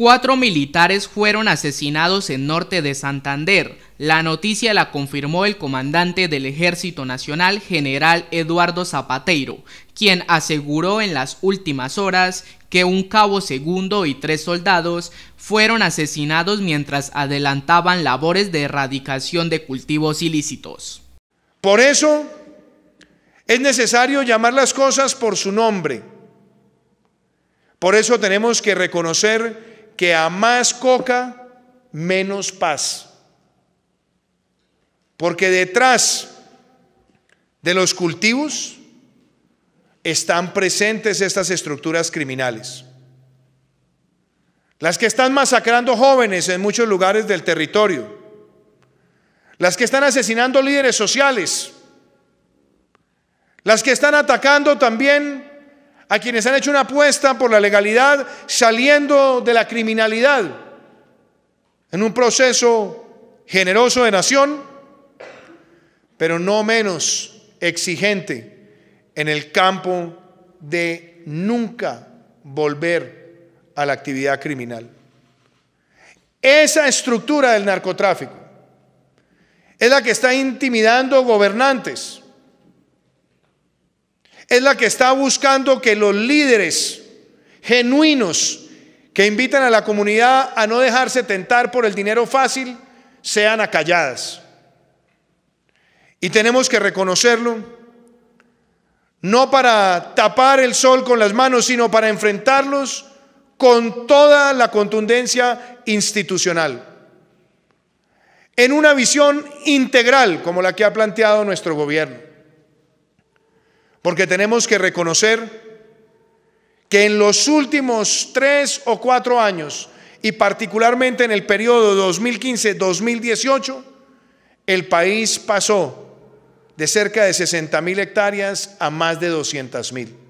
Cuatro militares fueron asesinados en norte de Santander. La noticia la confirmó el comandante del Ejército Nacional, general Eduardo Zapateiro, quien aseguró en las últimas horas que un cabo segundo y tres soldados fueron asesinados mientras adelantaban labores de erradicación de cultivos ilícitos. Por eso es necesario llamar las cosas por su nombre. Por eso tenemos que reconocer que a más coca, menos paz. Porque detrás de los cultivos están presentes estas estructuras criminales. Las que están masacrando jóvenes en muchos lugares del territorio. Las que están asesinando líderes sociales. Las que están atacando también a quienes han hecho una apuesta por la legalidad saliendo de la criminalidad en un proceso generoso de nación, pero no menos exigente en el campo de nunca volver a la actividad criminal. Esa estructura del narcotráfico es la que está intimidando gobernantes, es la que está buscando que los líderes genuinos que invitan a la comunidad a no dejarse tentar por el dinero fácil sean acalladas. Y tenemos que reconocerlo, no para tapar el sol con las manos, sino para enfrentarlos con toda la contundencia institucional, en una visión integral como la que ha planteado nuestro gobierno. Porque tenemos que reconocer que en los últimos tres o cuatro años, y particularmente en el periodo 2015-2018, el país pasó de cerca de 60 mil hectáreas a más de 200 mil.